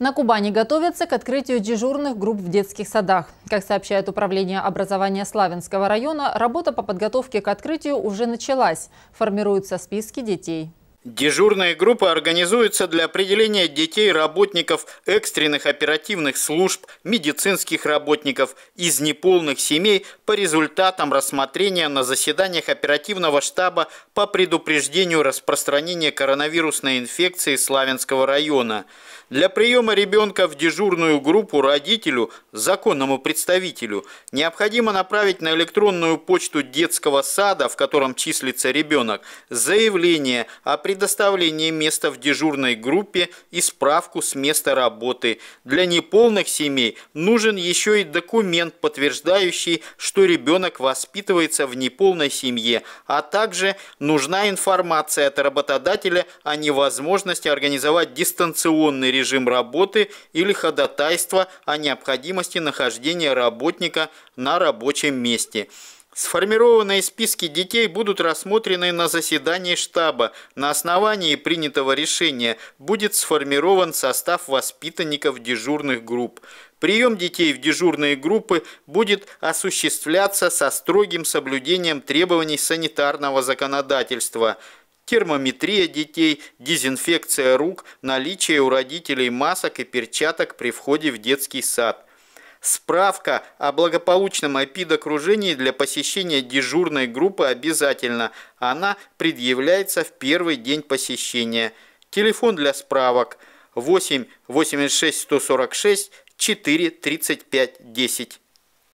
На Кубани готовятся к открытию дежурных групп в детских садах. Как сообщает Управление образования Славянского района, работа по подготовке к открытию уже началась. Формируются списки детей. Дежурные группы организуются для определения детей работников экстренных оперативных служб, медицинских работников из неполных семей по результатам рассмотрения на заседаниях оперативного штаба по предупреждению распространения коронавирусной инфекции Славянского района. Для приема ребенка в дежурную группу родителю, законному представителю, необходимо направить на электронную почту детского сада, в котором числится ребенок, заявление о предупреждении предоставление места в дежурной группе и справку с места работы. Для неполных семей нужен еще и документ, подтверждающий, что ребенок воспитывается в неполной семье, а также нужна информация от работодателя о невозможности организовать дистанционный режим работы или ходатайство о необходимости нахождения работника на рабочем месте. Сформированные списки детей будут рассмотрены на заседании штаба. На основании принятого решения будет сформирован состав воспитанников дежурных групп. Прием детей в дежурные группы будет осуществляться со строгим соблюдением требований санитарного законодательства – термометрия детей, дезинфекция рук, наличие у родителей масок и перчаток при входе в детский сад – Справка о благополучном АПИД-окружении для посещения дежурной группы обязательно. Она предъявляется в первый день посещения. Телефон для справок 8 86 146 4 35 10.